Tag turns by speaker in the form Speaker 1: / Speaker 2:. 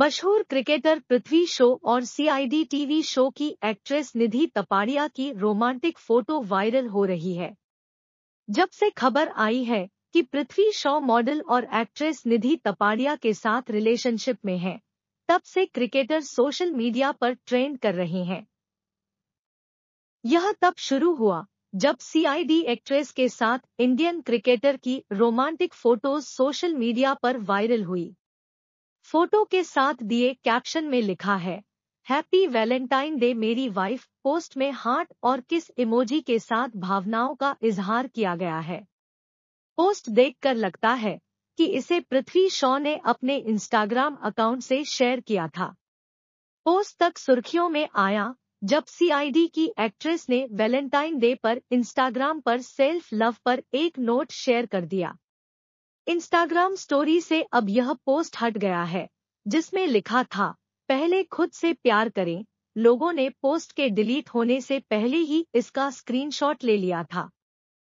Speaker 1: मशहूर क्रिकेटर पृथ्वी शो और CID TV show की एक्ट्रेस निधि तपाड़िया की रोमांटिक फोटो वायरल हो रही है जब से खबर आई है कि पृथ्वी शो मॉडल और एक्ट्रेस निधि तपाड़िया के साथ रिलेशनशिप में है तब से क्रिकेटर सोशल मीडिया पर ट्रेंड कर रहे हैं यह तब शुरू हुआ जब सीआईडी एक्ट्रेस के साथ इंडियन क्रिकेटर की रोमांटिक फोटोज सोशल मीडिया पर वायरल हुई फोटो के साथ दिए कैप्शन में लिखा है हैप्पी वैलेंटाइन डे मेरी वाइफ पोस्ट में हार्ट और किस इमोजी के साथ भावनाओं का इजहार किया गया है पोस्ट देखकर लगता है कि इसे पृथ्वी शॉ ने अपने इंस्टाग्राम अकाउंट से शेयर किया था पोस्ट तक सुर्खियों में आया जब सीआईडी की एक्ट्रेस ने वैलेंटाइन डे पर इंस्टाग्राम पर सेल्फ लव पर एक नोट शेयर कर दिया इंस्टाग्राम स्टोरी से अब यह पोस्ट हट गया है जिसमें लिखा था पहले खुद से प्यार करें लोगों ने पोस्ट के डिलीट होने से पहले ही इसका स्क्रीनशॉट ले लिया था